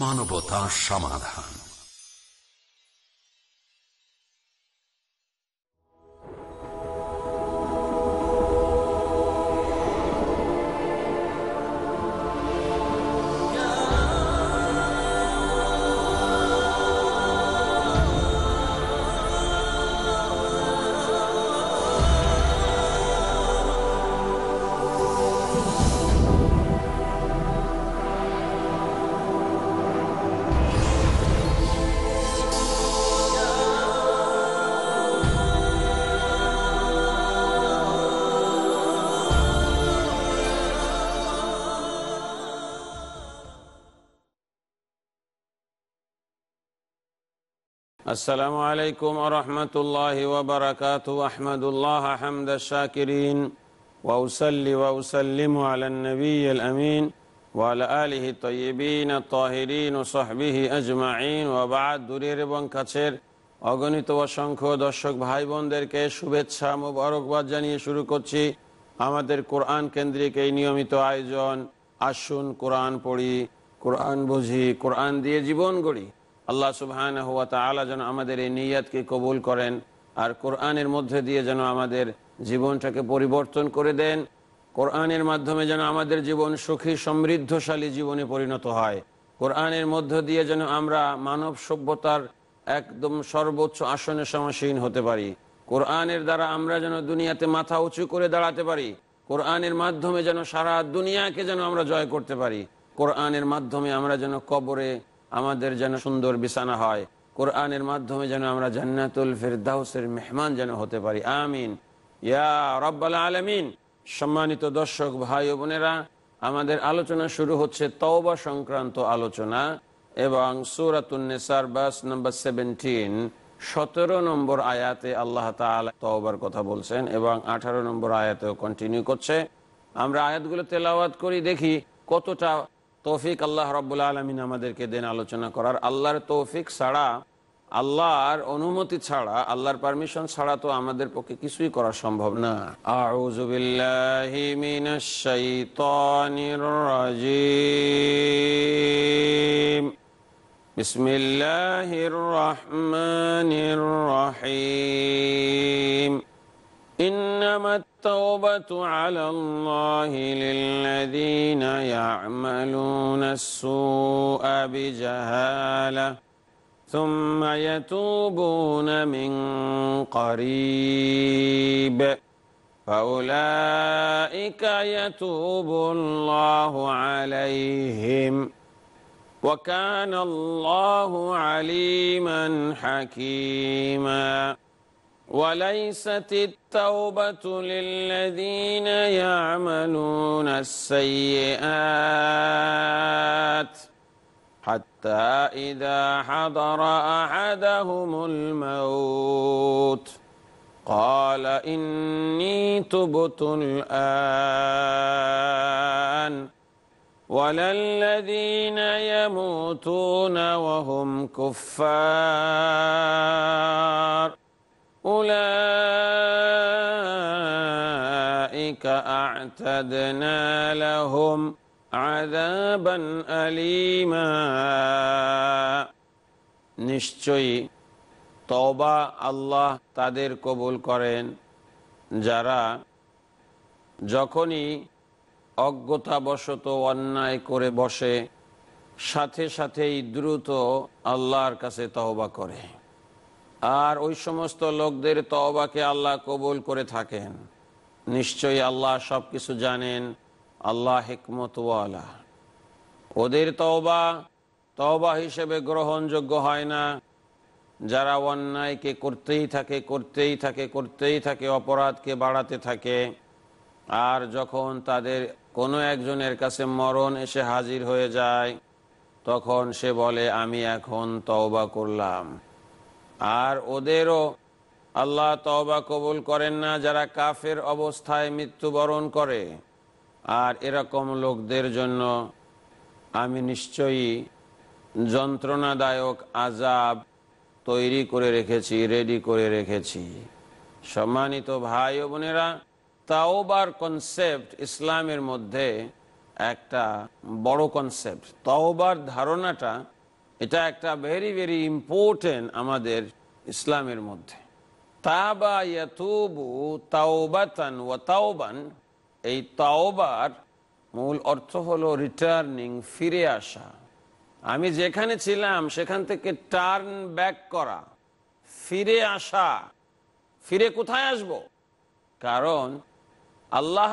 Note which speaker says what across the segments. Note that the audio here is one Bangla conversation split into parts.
Speaker 1: মানবতা সমাধান
Speaker 2: আসসালামু আলাইকুম রহমতুল্লাহি ওবরাকাত আহমদুল্লাহ আহমদ শাকিরিন ওয়াউসাল্লি ওয়াউসাল্লিম আলান্নবীল আমিন ওয়াল আলিহি তয়্যিবিন আত-তাহিরিন ও সাহবিহি আজমাইন ওয়া দূরের এবং কাছের অগণিত অসংখ্য দর্শক ভাই বোনদেরকে শুভেচ্ছা মোবারকবাদ জানিয়ে শুরু করছি আমাদের কোরআন কেন্দ্রিক এই নিয়মিত আয়োজন আসুন কোরআন পড়ি কোরআন বুঝি কোরআন দিয়ে জীবন গড়ি আল্লাহ সুবহান হুয়া তালা যেন আমাদের এই নিয়াতকে কবুল করেন আর কোরআনের মধ্যে দিয়ে যেন আমাদের জীবনটাকে পরিবর্তন করে দেন কোরআনের মাধ্যমে যেন আমাদের জীবন সুখী সমৃদ্ধশালী জীবনে পরিণত হয় কোরআনের মধ্য দিয়ে যেন আমরা মানব সভ্যতার একদম সর্বোচ্চ আসনে সমাসীন হতে পারি কোরআনের দ্বারা আমরা যেন দুনিয়াতে মাথা উঁচু করে দাঁড়াতে পারি কোরআনের মাধ্যমে যেন সারা দুনিয়াকে যেন আমরা জয় করতে পারি কোরআনের মাধ্যমে আমরা যেন কবরে আমাদের যেন সুন্দর বিছানা হয় কোরআনের মাধ্যমে যেন আমরা জান্নাতুল ফেরদাউসের মেহমান যেন হতে পারি আমিন ইয়া রব্বাল আলমিন সম্মানিত দর্শক ভাই ও বোনেরা আমাদের আলোচনা শুরু হচ্ছে তওবা সংক্রান্ত আলোচনা এবং সুরাতুন্নেসার বাস নম্বর সেভেন্টিন সতেরো নম্বর আয়াতে আল্লাহ তওবার কথা বলছেন এবং আঠারো নম্বর আয়াতেও কন্টিনিউ করছে আমরা আয়াতগুলো তেলাওয়াত করি দেখি কতটা তৌফিক আল্লাহ রব্বুল আলমিন আমাদেরকে দেন আলোচনা করার আল্লাহর তৌফিক ছাড়া আল্লাহর অনুমতি ছাড়া আল্লাহর পারমিশন ছাড়া তো আমাদের পক্ষে কিছুই করা সম্ভব না বিসমিল্লাহির التوبة على الله للذين يعملون السوء بجهالة ثم يتوبون من قريب فأولئك يتوب الله عليهم وكان الله عليما حكيما وليست التوبة للذين يعملون السيئات حتى إذا حضر أحدهم الموت قال إني تبت الآن ولا الذين يموتون وهم كفار أولئك أعتدنا لهم عذابا أليما নিশ্চয়ই তবা আল্লাহ তাদের কবুল করেন যারা যখনই অজ্ঞতাবশত অন্যায় করে বসে সাথে সাথেই দ্রুত আল্লাহর কাছে তহবা করে আর ওই সমস্ত লোকদের তবাকে আল্লাহ কবুল করে থাকেন নিশ্চয়ই আল্লাহ সব কিছু জানেন আল্লাহ হেকমতওয়ালা ওদের তওবা তওবা হিসেবে গ্রহণযোগ্য হয় না যারা অন্যায়কে করতেই থাকে করতেই থাকে করতেই থাকে অপরাধকে বাড়াতে থাকে আর যখন তাদের কোনো একজনের কাছে মরণ এসে হাজির হয়ে যায় তখন সে বলে আমি এখন তওবা করলাম আর ওদেরও আল্লাহ তবা কবুল করেন না যারা কাফের অবস্থায় মৃত্যুবরণ করে আর এরকম লোকদের জন্য আমি নিশ্চয়ই যন্ত্রণাদায়ক আজাব তৈরি করে রেখেছি রেডি করে রেখেছি সম্মানিত ভাই ও বোনেরা তাওবার কনসেপ্ট ইসলামের মধ্যে একটা বড় কনসেপ্ট তাওবার ধারণাটা এটা একটা ভেরি ভেরি ইম্পর্টেন্ট আমাদের ইসলামের মধ্যে এই তাওবার মূল অর্থ হলো রিটার্নিং ফিরে আসা আমি যেখানে ছিলাম সেখান থেকে টার্ন ব্যাক করা ফিরে আসা ফিরে কোথায় আসব কারণ আল্লাহ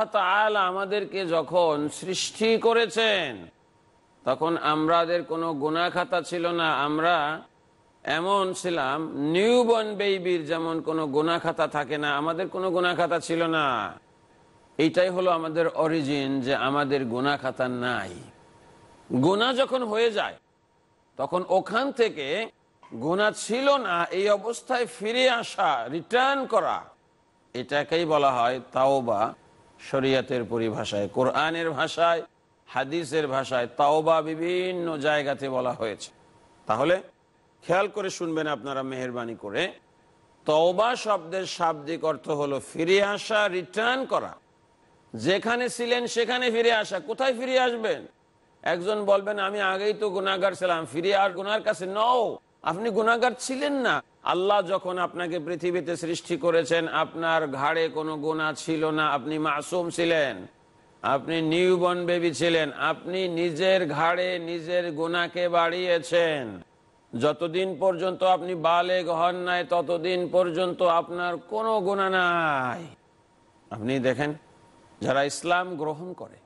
Speaker 2: আমাদেরকে যখন সৃষ্টি করেছেন তখন আমাদের কোনো গোনা খাতা ছিল না আমরা এমন ছিলাম নিউবর্ন বেবির যেমন কোনো গোনা খাতা থাকে না আমাদের কোনো গোনা খাতা ছিল না এইটাই হলো আমাদের অরিজিন যে আমাদের গোনা খাতা নাই গোনা যখন হয়ে যায় তখন ওখান থেকে গোনা ছিল না এই অবস্থায় ফিরে আসা রিটার্ন করা এটাকেই বলা হয় তাও বা শরিয়াতের পরিভাষায় কোরআনের ভাষায় হাদিসের ভাষায় তাওবা বিভিন্ন জায়গাতে বলা হয়েছে তাহলে খেয়াল করে শুনবেন আপনারা মেহরবানি করে তওবা শব্দের শাব্দিক অর্থ হলো ফিরে আসা রিটার্ন করা যেখানে ছিলেন সেখানে ফিরে আসা কোথায় ফিরে আসবেন একজন বলবেন আমি আগেই তো গুণাগার ছিলাম ফিরে আর গুনার কাছে নও আপনি গুণাগার ছিলেন না আল্লাহ যখন আপনাকে পৃথিবীতে সৃষ্টি করেছেন আপনার ঘাড়ে কোনো গুণা ছিল না আপনি মাসুম ছিলেন আপনি নিউবর্ন বেবি ছিলেন আপনি নিজের ঘাড়ে নিজের গুণাকে বাড়িয়েছেন যতদিন পর্যন্ত আপনি বালে ঘর নাই ততদিন পর্যন্ত আপনার কোনো গুণা নাই আপনি দেখেন যারা ইসলাম গ্রহণ করে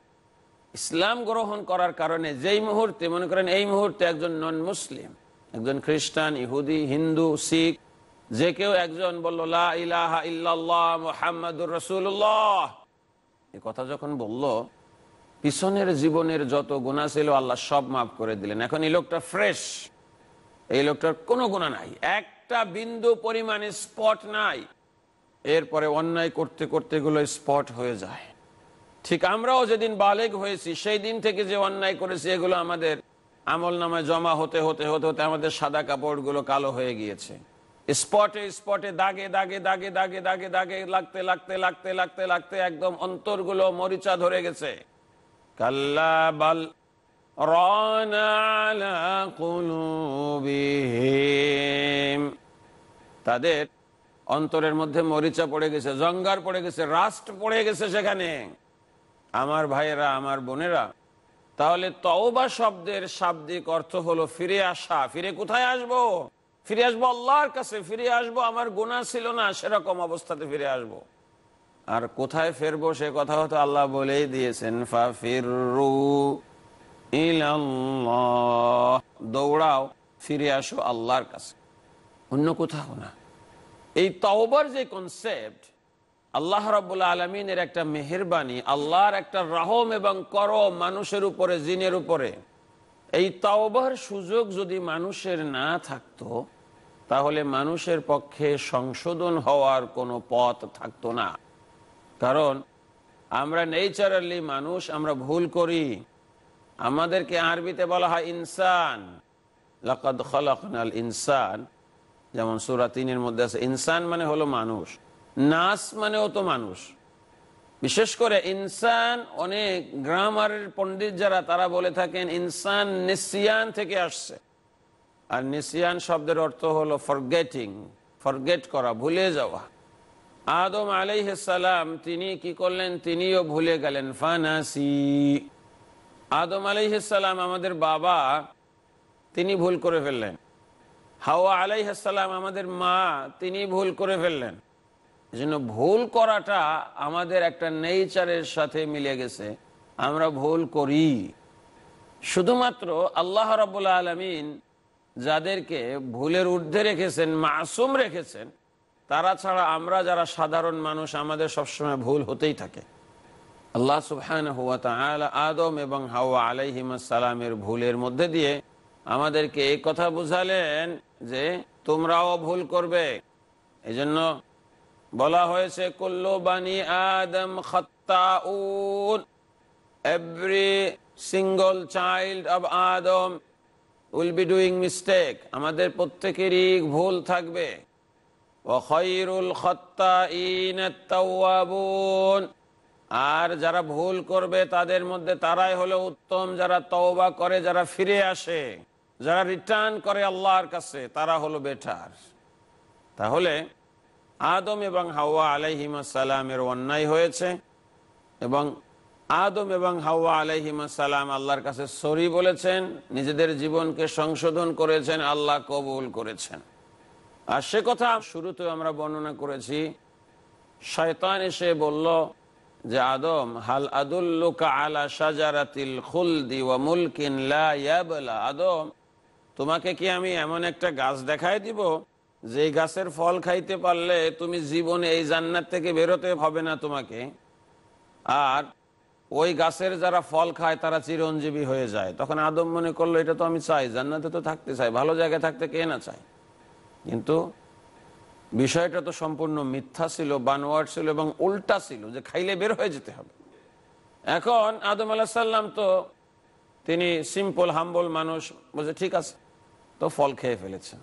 Speaker 2: ইসলাম গ্রহণ করার কারণে যেই মুহূর্তে মনে করেন এই মুহূর্তে একজন নন মুসলিম একজন খ্রিস্টান ইহুদি হিন্দু শিখ যে কেউ একজন বললো ইলাহা ইল্লাল্লাহ রসুল্লাহ এ কথা যখন বলল পিছনের জীবনের যত গুণা ছিল আল্লাহ সব মাফ করে দিলেন এখন এই লোকটা ফ্রেশ এই লোকটার কোনো গুণা নাই একটা বিন্দু পরিমাণে স্পট নাই এরপরে অন্যায় করতে করতে এগুলো স্পট হয়ে যায় ঠিক আমরাও যেদিন বালেগ হয়েছি সেই দিন থেকে যে অন্যায় করেছি এগুলো আমাদের আমল নামায় জমা হতে হতে হতে হতে আমাদের সাদা কাপড়গুলো কালো হয়ে গিয়েছে স্পটে স্পটে দাগে দাগে দাগে দাগে দাগে দাগে লাগতে লাগতে লাগতে লাগতে লাগতে একদম অন্তরগুলো মরিচা ধরে গেছে কাল্লা বাল তাদের অন্তরের মধ্যে মরিচা পড়ে গেছে জঙ্গার পড়ে গেছে রাস্ট পড়ে গেছে সেখানে আমার ভাইয়েরা আমার বোনেরা তাহলে তওবা শব্দের শাব্দিক অর্থ হলো ফিরে আসা ফিরে কোথায় আসবো ফিরে আসবো আল্লাহর কাছে ফিরে আসবো আমার গোনা ছিল না সেরকম অবস্থাতে ফিরে আসবো আর কোথায় ফেরবো সে কথা হয়তো আল্লাহ বলেই দিয়েছেন দৌড়াও ফিরে আসো আল্লাহর কাছে অন্য কোথাও না এই তওবার যে কনসেপ্ট আল্লাহ রবুল্লা আলমিনের একটা মেহরবানি আল্লাহর একটা রহম এবং করম মানুষের উপরে জিনের উপরে এই তাওবার সুযোগ যদি মানুষের না থাকতো তাহলে মানুষের পক্ষে সংশোধন হওয়ার কোনো পথ থাকতো না কারণ আমরা নেচারালি মানুষ আমরা ভুল করি আমাদেরকে আরবিতে বলা হয় ইনসান লাকাদ ইনসান যেমন সুরা তিনের মধ্যে আছে ইনসান মানে হলো মানুষ নাস মানেও তো মানুষ বিশেষ করে ইনসান অনেক গ্রামারের পণ্ডিত যারা তারা বলে থাকেন ইনসান নিসিয়ান থেকে আসছে আর নিসিয়ান শব্দের অর্থ হলো ফরগেটিং ফরগেট করা ভুলে যাওয়া আদম আলাইহালাম তিনি কি করলেন তিনিও ভুলে গেলেন ফানাসি আদম আলাইহালাম আমাদের বাবা তিনি ভুল করে ফেললেন হাওয়া আলাইহালাম আমাদের মা তিনি ভুল করে ফেললেন জন্য ভুল করাটা আমাদের একটা নেচারের সাথে মিলে গেছে আমরা ভুল করি শুধুমাত্র আল্লাহ রবুল্লা আলমিন যাদেরকে ভুলের ঊর্ধ্বে রেখেছেন মাসুম রেখেছেন তারা ছাড়া আমরা যারা সাধারণ মানুষ আমাদের সবসময় ভুল হতেই থাকে আল্লাহ সুবহান আদম এবং হাওয়া আলাইহিমাসালামের ভুলের মধ্যে দিয়ে আমাদেরকে এই কথা বুঝালেন যে তোমরাও ভুল করবে এই জন্য বলা হয়েছে কুল্লু বানি আদম খত্তাউন every single child of Adam will be doing mistake আমাদের প্রত্যেকেরই ভুল থাকবে আর যারা ভুল করবে তাদের মধ্যে তারাই হলো উত্তম যারা তওবা করে যারা ফিরে আসে যারা রিটার্ন করে আল্লাহর কাছে তারা হলো বেটার তাহলে আদম এবং হাওয়া আলাইহিমা সালামের অন্যায় হয়েছে এবং আদম এবং হাওয়া সালাম আল্লাহর কাছে সরি বলেছেন নিজেদের জীবনকে সংশোধন করেছেন আল্লাহ কবুল করেছেন আর সে কথা শুরুতে আমরা বর্ণনা করেছি শয়তান এসে বলল যে আদম হাল আদুল্লুকা আলা সাজারাতিল খুলদি ওয়া মুলকিন লা ইয়াবলা আদম তোমাকে কি আমি এমন একটা গাছ দেখায় দিব যে গাছের ফল খাইতে পারলে তুমি জীবনে এই জান্নাত থেকে বেরোতে হবে না তোমাকে আর ওই গাছের যারা ফল খায় তারা চিরঞ্জীবী হয়ে যায় তখন আদম মনে করলো এটা তো আমি চাই জান্নাতে তো থাকতে চাই ভালো জায়গায় থাকতে কে না চায় কিন্তু বিষয়টা তো সম্পূর্ণ মিথ্যা ছিল বানোয়ার ছিল এবং উল্টা ছিল যে খাইলে বের হয়ে যেতে হবে এখন আদম আলাহ সাল্লাম তো তিনি সিম্পল হাম্বল মানুষ বলছে ঠিক আছে তো ফল খেয়ে ফেলেছেন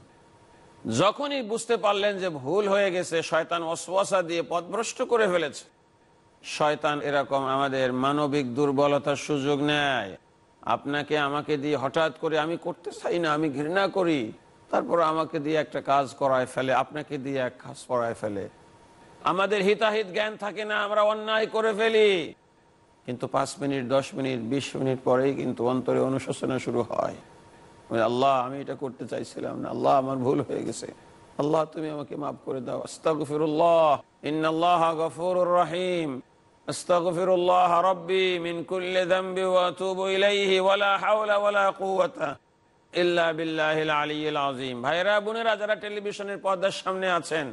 Speaker 2: যখনই বুঝতে পারলেন যে ভুল হয়ে গেছে শয়তান অশ্বাসা দিয়ে পথভ্রষ্ট করে ফেলেছে শয়তান এরকম আমাদের মানবিক দুর্বলতার সুযোগ নেয় আপনাকে আমাকে দিয়ে হঠাৎ করে আমি করতে চাই না আমি ঘৃণা করি তারপর আমাকে দিয়ে একটা কাজ করায় ফেলে আপনাকে দিয়ে এক কাজ করায় ফেলে আমাদের হিতাহিত জ্ঞান থাকে না আমরা অন্যায় করে ফেলি কিন্তু পাঁচ মিনিট দশ মিনিট বিশ মিনিট পরেই কিন্তু অন্তরে অনুশোচনা শুরু হয় আল্লাহ আমি এটা করতে চাইছিলাম না আল্লাহ আমার ভুল হয়ে গেছে আল্লাহ তুমি আমাকে মাফ করে দাও আস্তাগফিরুল্লাহ ইন্নাল্লাহ গফুরুর রহিম أستغفر الله ربي من كل ذنب وأتوب إليه ولا حول ولا قوة إلا بالله العلي العظيم ভাইরা বোনেরা যারা টেলিভিশনের পর্দার সামনে আছেন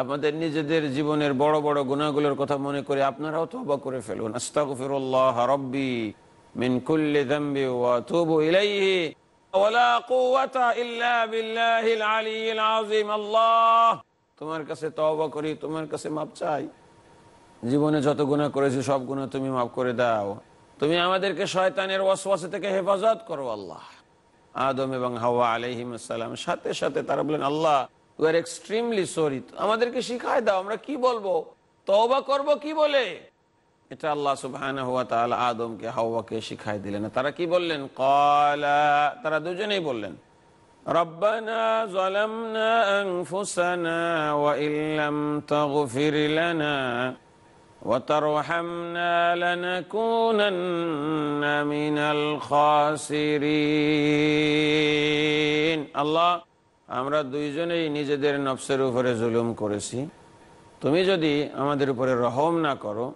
Speaker 2: আপনাদের নিজেদের জীবনের বড় বড় গুনাহগুলোর কথা মনে করে আপনারাও তওবা করে ফেলুন আস্তাগফিরুল্লাহ রাব্বি মিন কুল্লি যামবি ওয়া আতুবু ইলাইহি ওয়ালা কুওয়াতা ইল্লা বিল্লাহিল আলিয়িল আযীম আল্লাহ তোমার কাছে তওবা করি তোমার কাছে মাপ চাই জীবনে যত গুণা করেছি সব গুণা তুমি মাফ করে দাও তুমি আমাদেরকে শয়তানের ওয়াসওয়াসে থেকে হেফাজত করো আল্লাহ আদম এবং হাওয়া আলহিম আসসালাম সাথে সাথে তারা বলেন আল্লাহ ইউ আর এক্সট্রিমলি সরি আমাদেরকে শিখায় দাও আমরা কি বলবো তবা করব কি বলে এটা আল্লাহ সুবাহান হুয়া তালা আদমকে হাওয়াকে শিখাই দিলেন তারা কি বললেন কলা তারা দুজনেই বললেন রব্বানা ظلمنا أنفسنا وإن لم تغفر لنا وترحمنا لنكونن من الخاسرين আল্লাহ আমরা দুইজনেই নিজেদের নফসের উপরে জুলুম করেছি তুমি যদি আমাদের উপরে রহম না করো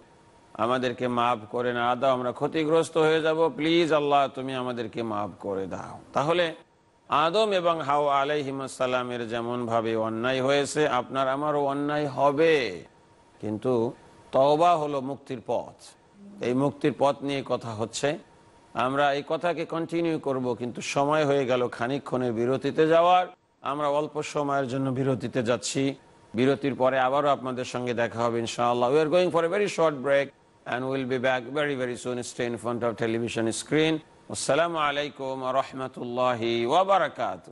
Speaker 2: আমাদেরকে মাফ করে না দাও আমরা ক্ষতিগ্রস্ত হয়ে যাব প্লিজ আল্লাহ তুমি আমাদেরকে মাফ করে দাও তাহলে আদম এবং হাও আলাইহিমাসাল্লামের যেমনভাবে অন্যায় হয়েছে আপনার আমারও অন্যায় হবে কিন্তু তওবা হলো মুক্তির পথ এই মুক্তির পথ নিয়ে কথা হচ্ছে আমরা এই কথাকে কন্টিনিউ করব কিন্তু সময় হয়ে গেল খানিক্ষণের বিরতিতে যাওয়ার আমরা অল্প সময়ের জন্য বিরতিতে যাচ্ছি বিরতির পরে আবারও আপনাদের সঙ্গে দেখা হবে ইনশাআল্লাহ we are going for a very short break and will be back very very soon stay in front of television screen আসসালামু আলাইকুম রহমতুল্লাহ ওবরাকাতু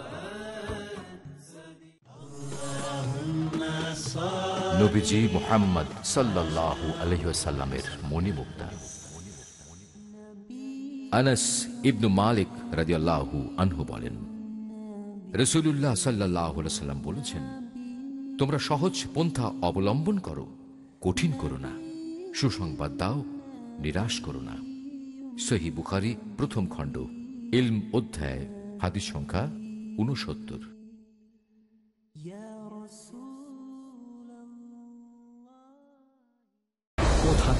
Speaker 1: নবীজি মোহাম্মদ সাল্লাহু আলহিসাল্লামের মণিমুক্তা আনাস ইবনু মালিক রাজিয়াল্লাহু আনহু বলেন রসুলুল্লাহ সাল্লাহ বলেছেন তোমরা সহজ পন্থা অবলম্বন করো কঠিন করো না সুসংবাদ দাও নিরাশ করো না সহি বুখারি প্রথম খণ্ড ইলম অধ্যায় হাদিস সংখ্যা ঊনসত্তর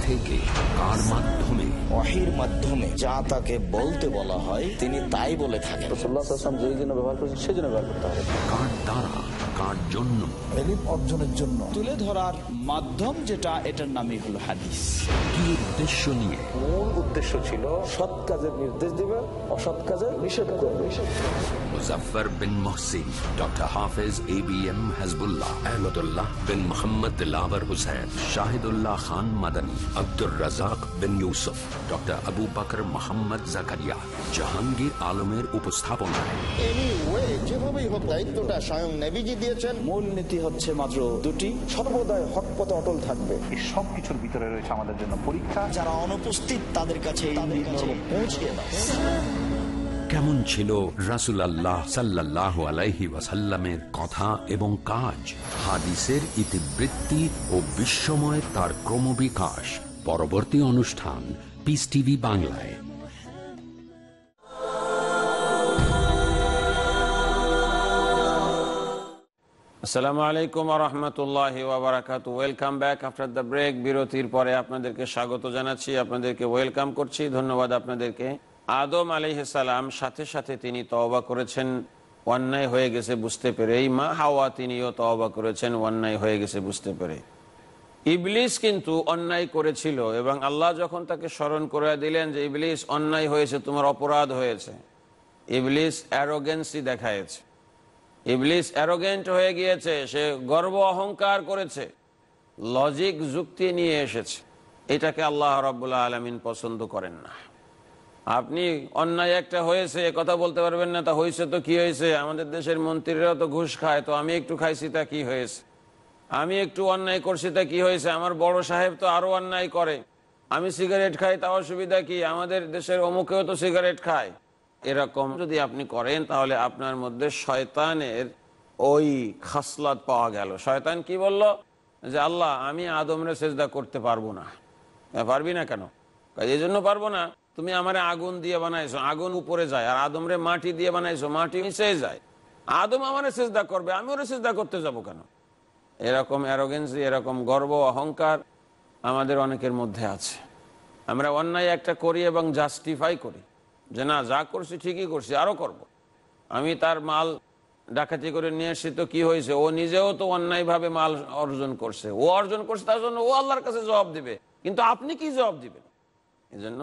Speaker 1: থেকে কার মাধ্যমে অহির মাধ্যমে যা তাকে বলতে বলা হয় তিনি তাই বলে থাকেন রসুল্লাহ জন্য ব্যবহার করেছেন সেজন্য ব্যবহার করতে হবে কার দ্বারা কার জন্য অর্জনের জন্য তুলে ধরার মাধ্যম যেটা এটার নামই হলো হাদিস কি উদ্দেশ্য নিয়ে মূল উদ্দেশ্য ছিল সৎ কাজের নির্দেশ দিবে অসৎ কাজের নিষেধ করবে খান আব্দুর রাজাক বিন ডক্টর আবু মোহাম্মদ জাহাঙ্গীর আলমের উপস্থাপনায় দিয়েছেন মূল নীতি হচ্ছে মাত্র দুটি অটল থাকবে সবকিছুর ভিতরে রয়েছে আমাদের জন্য পরীক্ষা যারা অনুপস্থিত তাদের কাছে কেমন ছিল রাসুল আল্লাহ সাল্লাহ আলাইহি ওয়াসাল্লামের কথা এবং কাজ হাদিসের ইতিবৃত্তি ও বিশ্বময় তার ক্রমবিকাশ পরবর্তী অনুষ্ঠান পিস টিভি বাংলায়
Speaker 2: আসসালামু আলাইকুম রহমতুল্লাহ ওবরাকাত welcome back after the break বিরতির পরে আপনাদেরকে স্বাগত জানাচ্ছি আপনাদেরকে ওয়েলকাম করছি ধন্যবাদ আপনাদেরকে আদম আলিহাসালাম সাথে সাথে তিনি তওবা করেছেন অন্যায় হয়ে গেছে বুঝতে পেরে এই মা হাওয়া তিনিও তওবা করেছেন অন্যায় হয়ে গেছে বুঝতে পেরে ইবলিস কিন্তু অন্যায় করেছিল এবং আল্লাহ যখন তাকে স্মরণ করে দিলেন যে ইবলিস অন্যায় হয়েছে তোমার অপরাধ হয়েছে ইবলিস অ্যারোগেন্সি দেখায়ছে ইবলিস অ্যারোগেন্ট হয়ে গিয়েছে সে গর্ব অহংকার করেছে লজিক যুক্তি নিয়ে এসেছে এটাকে আল্লাহ রব্বুল্লাহ আলমিন পছন্দ করেন না আপনি অন্যায় একটা হয়েছে কথা বলতে পারবেন না তা হয়েছে তো কি হয়েছে আমাদের দেশের মন্ত্রীরা তো ঘুষ খায় তো আমি একটু খাইছি তা কি হয়েছে আমি একটু অন্যায় করছি তা কি হয়েছে আমার বড় সাহেব তো আরো অন্যায় করে আমি সিগারেট খাই তা অসুবিধা কি আমাদের দেশের অমুকেও তো সিগারেট খায় এরকম যদি আপনি করেন তাহলে আপনার মধ্যে শয়তানের ওই খাসলাত পাওয়া গেল শয়তান কি বলল যে আল্লাহ আমি আদমরে সেজদা করতে পারবো না পারবি না কেন এই জন্য পারবো না তুমি আমার আগুন দিয়ে বানাইছো আগুন উপরে যায় আর আদমরে মাটি দিয়ে বানাইছো মাটি মিশে যায় আদম আমার চেষ্টা করবে আমি ওরা সেজদা করতে যাব কেন এরকম অ্যারোগেন্সি এরকম গর্ব অহংকার আমাদের অনেকের মধ্যে আছে আমরা অন্যায় একটা করি এবং জাস্টিফাই করি যে না যা করছি ঠিকই করছি আরও করব। আমি তার মাল ডাকাতি করে নিয়ে এসে তো কি হয়েছে ও নিজেও তো অন্যায়ভাবে মাল অর্জন করছে ও অর্জন করছে তার জন্য ও আল্লাহর কাছে জবাব দিবে কিন্তু আপনি কি জবাব দিবেন এই জন্য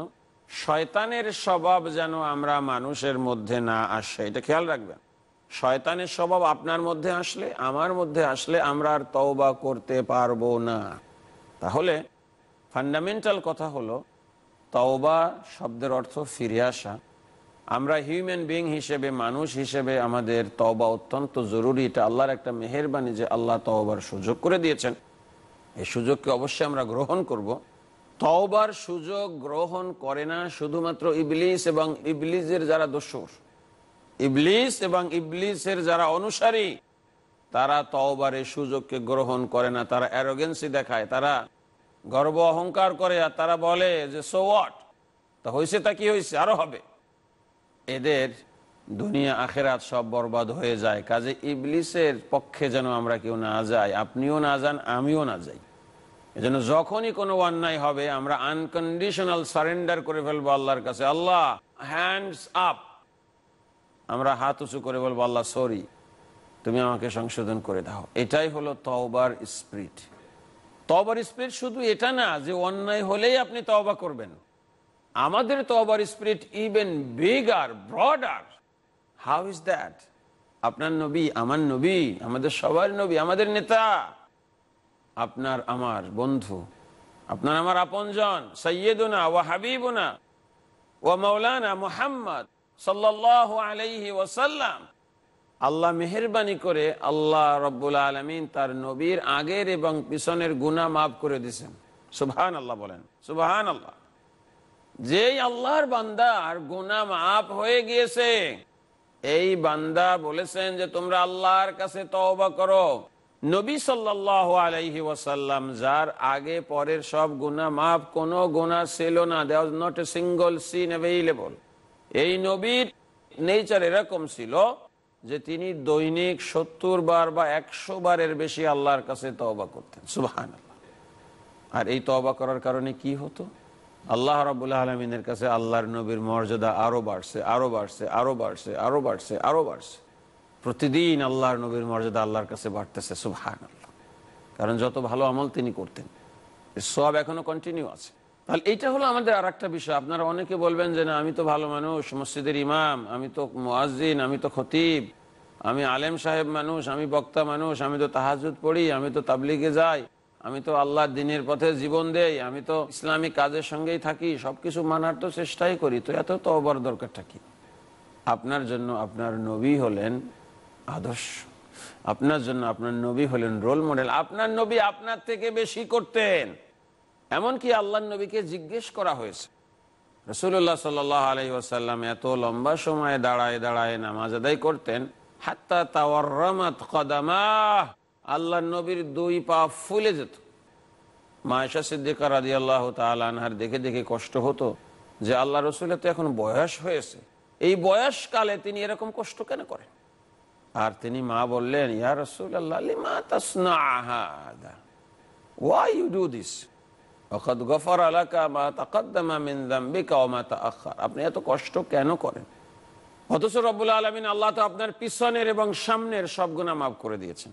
Speaker 2: শয়তানের স্বভাব যেন আমরা মানুষের মধ্যে না আসে এটা খেয়াল রাখবেন শয়তানের স্বভাব আপনার মধ্যে আসলে আমার মধ্যে আসলে আমরা আর তওবা করতে পারবো না তাহলে ফান্ডামেন্টাল কথা হলো তওবা শব্দের অর্থ ফিরে আসা আমরা হিউম্যান বিং হিসেবে মানুষ হিসেবে আমাদের তওবা অত্যন্ত জরুরি এটা আল্লাহর একটা মেহরবানি যে আল্লাহ তওবার সুযোগ করে দিয়েছেন এই সুযোগকে অবশ্যই আমরা গ্রহণ করব। তওবার সুযোগ গ্রহণ করে না শুধুমাত্র ইবলিস এবং ইবলিসের যারা দোষর ইবলিস এবং ইবলিসের যারা অনুসারী তারা এই সুযোগকে গ্রহণ করে না তারা অ্যারোগেন্সি দেখায় তারা গর্ব অহংকার করে আর তারা বলে যে সো ওয়াট তা হয়েছে তা কি হয়েছে আরো হবে এদের দুনিয়া আখেরাত সব বরবাদ হয়ে যায় কাজে ইবলিসের পক্ষে যেন আমরা কেউ না যাই আপনিও না যান আমিও না যাই এজন্য যখনই কোনো অন্যায় হবে আমরা আনকন্ডিশনাল সারেন্ডার করে ফেলবো আল্লাহর কাছে আল্লাহ হ্যান্ডস আপ আমরা হাত উঁচু করে বলবো আল্লাহ সরি তুমি আমাকে সংশোধন করে দাও এটাই হলো তওবার স্পিরিট তবার স্পিরিট শুধু এটা না যে অন্যায় হলেই আপনি তবা করবেন আমাদের তবার spirit even bigger broader how is that আপনার নবী আমার নবী আমাদের সবার নবী আমাদের নেতা আপনার আমার বন্ধু আপনার আমার আপনজন সৈয়দুনা ও হাবিবুনা ও মৌলানা মোহাম্মদ সাল্লাহ আলাইহি ওয়াসাল্লাম আল্লাহ মেহরবানি করে আল্লাহ রব্বুল আলমিন তার নবীর আগের এবং পিছনের গুণা মাফ করে দিয়েছেন সুবাহান আল্লাহ বলেন সুবাহান আল্লাহ যেই আল্লাহর বান্দার গুনা গুণা মাফ হয়ে গিয়েছে এই বান্দা বলেছেন যে তোমরা আল্লাহর কাছে তওবা করো নবী সাল্লাল্লাহু আলাইহি ওয়াসাল্লাম যার আগে পরের সব গুণা মাফ কোনো গুণা ছিল না they was not a single sin available এই নবীর নেচার এরকম ছিল যে তিনি দৈনিক সত্তর বার বা একশো বারের বেশি আল্লাহর কাছে তবা করতেন সুবাহান আর এই তবা করার কারণে কি হতো আল্লাহ রবুল্লাহ আলমিনের কাছে আল্লাহর নবীর মর্যাদা আরও বাড়ছে আরও বাড়ছে আরও বাড়ছে আরও বাড়ছে আরও বাড়ছে প্রতিদিন আল্লাহর নবীর মর্যাদা আল্লাহর কাছে বাড়তেছে সুবাহান কারণ যত ভালো আমল তিনি করতেন সব এখনো কন্টিনিউ আছে তাহলে এটা হলো আমাদের আর একটা বিষয় আপনারা অনেকে বলবেন যে না আমি তো ভালো মানুষ মসজিদের ইমাম আমি তো মোয়াজিন আমি তো খতিব আমি আলেম সাহেব মানুষ আমি বক্তা মানুষ আমি তো তাহাজুদ পড়ি আমি তো তাবলিগে যাই আমি তো আল্লাহ দিনের পথে জীবন দেই আমি তো ইসলামিক কাজের সঙ্গেই থাকি সবকিছু মানার তো চেষ্টাই করি তো এত তো অবর দরকারটা কি আপনার জন্য আপনার নবী হলেন আদর্শ আপনার জন্য আপনার নবী হলেন রোল মডেল আপনার নবী আপনার থেকে বেশি করতেন এমনকি আল্লাহ নবীকে জিজ্ঞেস করা হয়েছে রসুল্লাহ সাল আলহি আসাল্লাম এত লম্বা সময়ে দাঁড়ায় দাঁড়ায় নামাজ আদায় করতেন হাত্তা তাওয়ার কদামা আল্লাহ নবীর দুই পা ফুলে যেত মায়েশা সিদ্দিকা রাজি আল্লাহ আনহার দেখে দেখে কষ্ট হতো যে আল্লাহ রসুল তো এখন বয়স হয়েছে এই বয়সকালে তিনি এরকম কষ্ট কেন করেন আর তিনি মা বললেন ইয়া রসুল আল্লাহ লিমা তাসনা আহাদা ওয়াই ইউ ডু দিস গফর আলাকা মা ও আপনি এত কষ্ট কেন করেন অথচ রব্বুল আলমিন আল্লাহ তো আপনার পিছনের এবং সামনের সব গুণা মাফ করে দিয়েছেন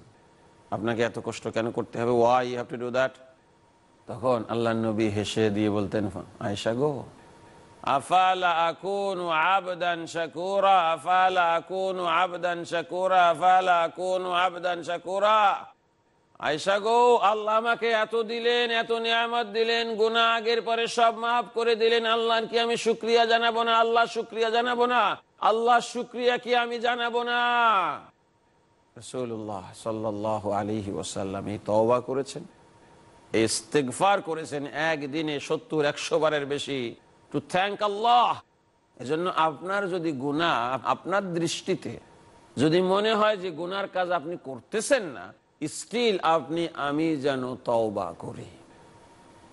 Speaker 2: আপনাকে এত কষ্ট কেন করতে হবে why have to do that তখন আল্লাহ নবী হেসে দিয়ে বলতেন আয়সা গো আফালা আকুন আবদান আফালা আবদান আফালা আয়সা গো আল্লাহ আমাকে এত দিলেন এত নিয়ামত দিলেন গুনা আগের পরে সব মাফ করে দিলেন আল্লাহর কি আমি সুক্রিয়া জানাবো না আল্লাহ সুক্রিয়া জানাবো না আল্লাহ সুক্রিয়া কি আমি জানাবো না এই তওবা করেছেন করেছেন একদিনে সত্তর একশো বারের বেশি থ্যাংক আল্লাহ আপনার যদি আপনার দৃষ্টিতে যদি মনে হয় যে গুনার কাজ আপনি করতেছেন না স্টিল আপনি আমি যেন তওবা করি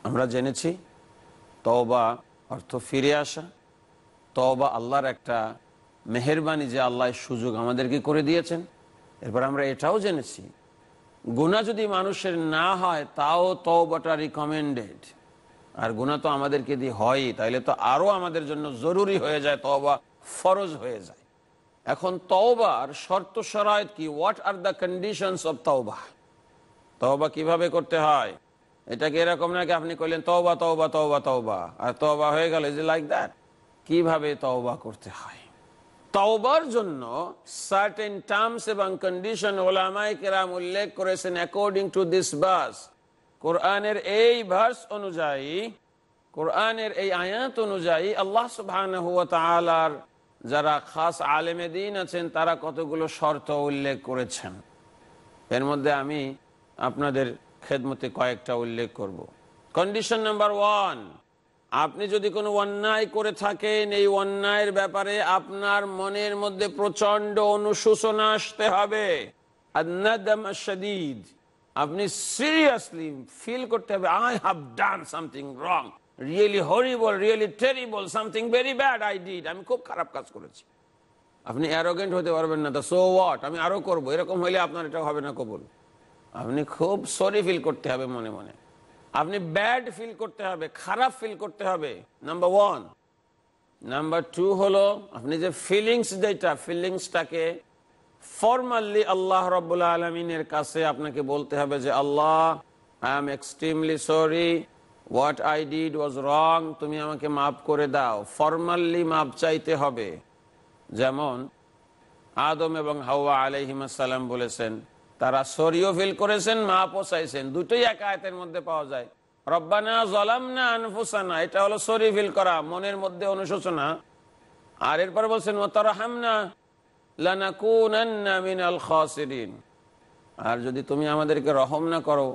Speaker 2: আমরা জেনেছি তওবা অর্থ ফিরে আসা তওবা আল্লাহর একটা মেহরবানি যে আল্লাহ সুযোগ আমাদেরকে করে দিয়েছেন এরপর আমরা এটাও জেনেছি গুণা যদি মানুষের না হয় তাও তওবাটা রিকমেন্ডেড আর গুণা তো আমাদেরকে দিয়ে হয়ই তাইলে তো আরও আমাদের জন্য জরুরি হয়ে যায় তওবা ফরজ হয়ে যায় এখন তওবার শর্ত সরায়ত কি what are the conditions of তওবা তওবা কিভাবে করতে হয় এটাকে এরকম নাকি আপনি করলেন তওবা তওবা তওবা তওবা আর তওবা হয়ে গেল যে লাইক দ্যাট কিভাবে তওবা করতে হয় তওবার জন্য সার্টেন টার্মস এবং কন্ডিশন ওলামাই কেরাম উল্লেখ করেছেন অ্যাকর্ডিং টু দিস বাস কোরআনের এই ভার্স অনুযায়ী কোরআনের এই আয়াত অনুযায়ী আল্লাহ সুবাহ যারা খাস আলেমে দিন আছেন তারা কতগুলো শর্ত উল্লেখ করেছেন এর মধ্যে আমি আপনাদের খেদমতে কয়েকটা উল্লেখ করব। কন্ডিশন নাম্বার ওয়ান আপনি যদি কোনো অন্যায় করে থাকেন এই অন্যায়ের ব্যাপারে আপনার মনের মধ্যে প্রচন্ড অনুশোচনা আসতে হবে আপনি সিরিয়াসলি ফিল করতে হবে I have done something wrong really horrible really terrible something very bad I did আমি খুব খারাপ কাজ করেছি আপনি অ্যারোগেন্ট হতে পারবেন না দা সো ওয়াট আমি আরও করবো এরকম হইলে আপনার এটা হবে না কবুল আপনি খুব সরি ফিল করতে হবে মনে মনে আপনি ব্যাড ফিল করতে হবে খারাপ ফিল করতে হবে নাম্বার ওয়ান নাম্বার টু হলো আপনি যে ফিলিংস যেটা ফিলিংসটাকে ফর্মালি আল্লাহ রব্বুল্লা আলমিনের কাছে আপনাকে বলতে হবে যে আল্লাহ I am extremely sorry what I did was wrong তুমি আমাকে মাফ করে দাও ফর্মালি মাপ চাইতে হবে যেমন আদম এবং হাওয়া সালাম বলেছেন তারা সরিও ফিল করেছেন মাপও চাইছেন দুটোই এক আয়তের মধ্যে পাওয়া যায় রব্বানা জলাম না এটা হলো ফিল করা মনের মধ্যে অনুশোচনা আর এরপর বলছেন ও আর যদি তুমি আমাদেরকে রহম না করো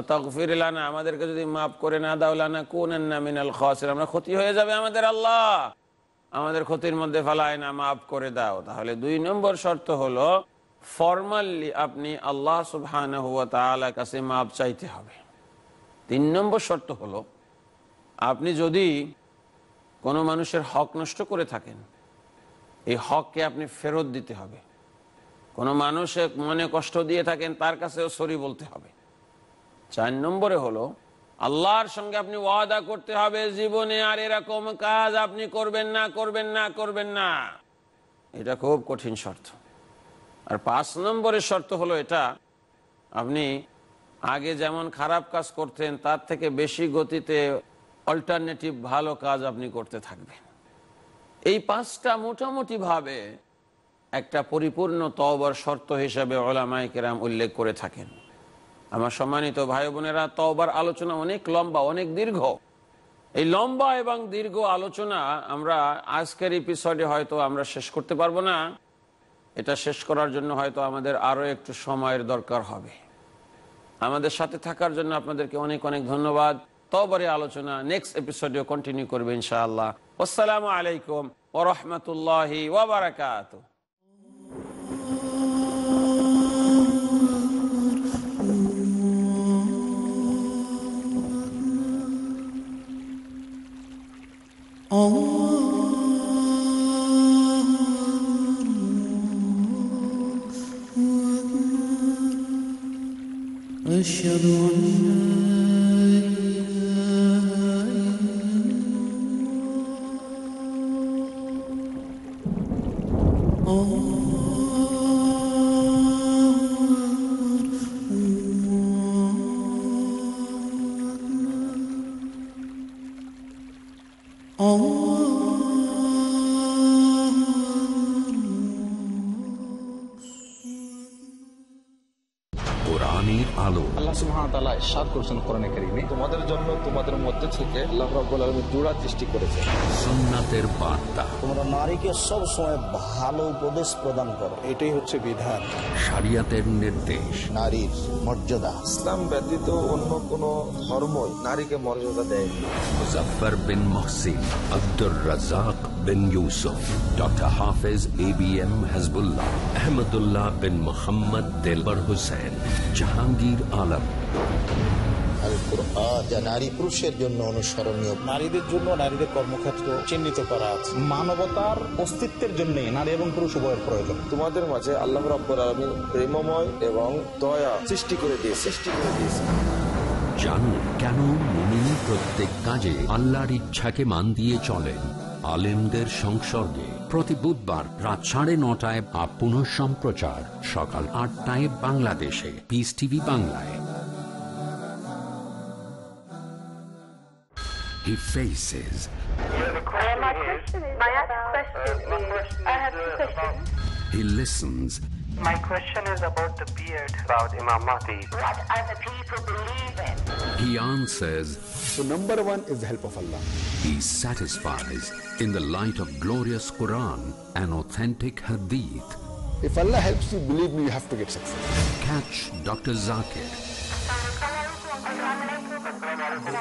Speaker 2: আমাদেরকে যদি মাফ করে না দাও লানা কোন মিনাল খসের আমরা ক্ষতি হয়ে যাবে আমাদের আল্লাহ আমাদের ক্ষতির মধ্যে ফালায় না মাফ করে দাও তাহলে দুই নম্বর শর্ত হলো ফর্মালি আপনি আল্লাহ সুবাহ কাছে মাপ চাইতে হবে তিন নম্বর শর্ত হলো আপনি যদি কোনো মানুষের হক নষ্ট করে থাকেন এই হককে আপনি ফেরত দিতে হবে কোনো মানুষে মনে কষ্ট দিয়ে থাকেন তার কাছেও সরি বলতে হবে চার নম্বরে হলো আল্লাহর সঙ্গে আপনি ওয়াদা করতে হবে জীবনে আর এরকম কাজ আপনি করবেন না করবেন না করবেন না এটা খুব কঠিন শর্ত আর পাঁচ নম্বরের শর্ত হলো এটা আপনি আগে যেমন খারাপ কাজ করতেন তার থেকে বেশি গতিতে অল্টারনেটিভ ভালো কাজ আপনি করতে থাকবেন এই পাঁচটা মোটামুটিভাবে একটা পরিপূর্ণ তবর শর্ত হিসাবে ওলামায় উল্লেখ করে থাকেন আমার সম্মানিত ভাই বোনেরা তবার আলোচনা অনেক লম্বা অনেক দীর্ঘ এই লম্বা এবং দীর্ঘ আলোচনা আমরা আজকের এপিসোডে হয়তো আমরা শেষ করতে পারবো না এটা শেষ করার জন্য হয়তো আমাদের আরও একটু সময়ের দরকার হবে আমাদের সাথে থাকার জন্য আপনাদেরকে অনেক অনেক ধন্যবাদ তবরে আলোচনা নেক্সট এপিসোডেও কন্টিনিউ করবে ইনশাআল্লাহ আসসালামু আলাইকুম ও রহমতুল্লাহি ওবরাকাতু
Speaker 1: করছেন কোরআনে কারিমে তোমাদের জন্য তোমাদের মধ্যে থেকে আল্লাহ রাব্বুল আলামিন জোড়া সৃষ্টি করেছে সুন্নাতের বার্তা তোমরা নারীকে সব
Speaker 2: ভালো উপদেশ প্রদান করো এটাই হচ্ছে বিধান
Speaker 1: শরিয়াতের নির্দেশ নারীর মর্যাদা
Speaker 2: ইসলাম ব্যতীত অন্য কোন ধর্ম নারীকে মর্যাদা দেয়
Speaker 1: Muzaffar bin Mohsin Abdur Razzak bin Yusuf doctor Hafez A B M Hasbullah Ahmadullah bin Mohammad Delwar Hossain Jahangir Alam নারী পুরুষের জন্য অনুসরণীয় নারীদের জন্য নারীদের কর্মক্ষেত্র চিহ্নিত করা মানবতার অস্তিত্বের জন্য নারী
Speaker 2: এবং পুরুষ প্রয়োজন তোমাদের মাঝে আল্লাহ এবং
Speaker 1: জানুন কেন প্রত্যেক কাজে আল্লাহর ইচ্ছাকে মান দিয়ে চলেন আলেমদের সংসর্গে প্রতি বুধবার রাত সাড়ে নটায় আপ সম্প্রচার সকাল আটটায় বাংলাদেশে পিস টিভি বাংলায় he faces. my question is, my about, question is, I have He listens. My question is about the beard, about
Speaker 2: Imam Mahdi. What the people
Speaker 1: believe in? He answers. So number one is the help of Allah. He satisfies in the light of glorious Quran and authentic Hadith. If Allah helps you, believe me, you have to get success. Catch Dr. Zakir